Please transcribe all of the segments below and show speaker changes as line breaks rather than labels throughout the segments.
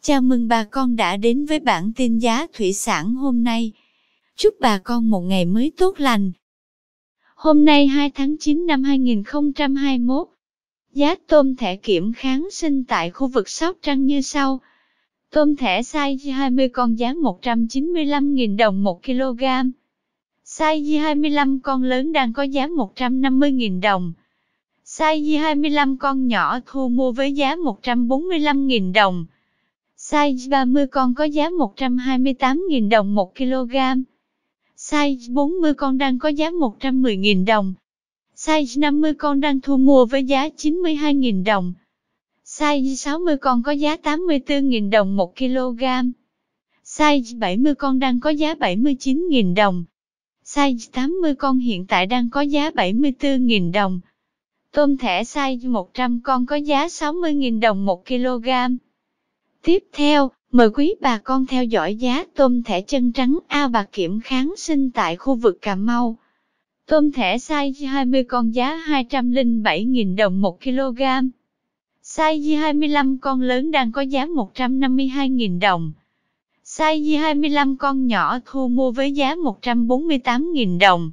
Chào mừng bà con đã đến với bản tin giá thủy sản hôm nay. Chúc bà con một ngày mới tốt lành. Hôm nay 2 tháng 9 năm 2021, giá tôm thẻ kiểm kháng sinh tại khu vực Sóc Trăng như sau. Tôm thẻ size 20 con giá 195.000 đồng 1 kg. Size 25 con lớn đang có giá 150.000 đồng. Size 25 con nhỏ thu mua với giá 145.000 đồng. Size 30 con có giá 128.000 đồng 1 kg. Size 40 con đang có giá 110.000 đồng. Size 50 con đang thu mua với giá 92.000 đồng. Size 60 con có giá 84.000 đồng 1 kg. Size 70 con đang có giá 79.000 đồng. Size 80 con hiện tại đang có giá 74.000 đồng. Tôm thẻ size 100 con có giá 60.000 đồng 1 kg. Tiếp theo, mời quý bà con theo dõi giá tôm thẻ chân trắng A và kiểm kháng sinh tại khu vực Cà Mau. Tôm thẻ size 20 con giá 207.000 đồng 1 kg. Size 25 con lớn đang có giá 152.000 đồng. Size 25 con nhỏ thu mua với giá 148.000 đồng.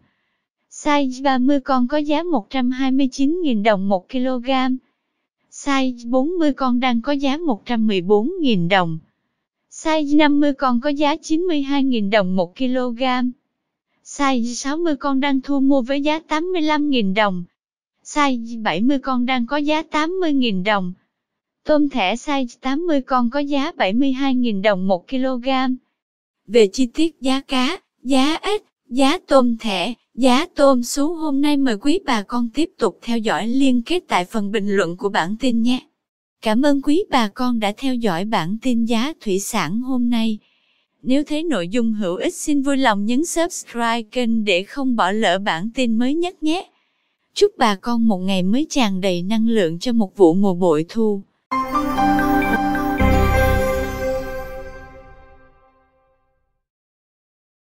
Size 30 con có giá 129.000 đồng 1 kg size 40 con đang có giá 114.000 đồng. Size 50 con có giá 92.000 đồng 1 kg. Size 60 con đang thu mua với giá 85.000 đồng. Size 70 con đang có giá 80.000 đồng. Tôm thẻ size 80 con có giá 72.000 đồng 1 kg. Về chi tiết giá cá, giá ếch, giá tôm thẻ, Giá dạ, tôm sú hôm nay mời quý bà con tiếp tục theo dõi liên kết tại phần bình luận của bản tin nhé. Cảm ơn quý bà con đã theo dõi bản tin giá thủy sản hôm nay. Nếu thấy nội dung hữu ích xin vui lòng nhấn subscribe kênh để không bỏ lỡ bản tin mới nhất nhé. Chúc bà con một ngày mới tràn đầy năng lượng cho một vụ mùa bội thu.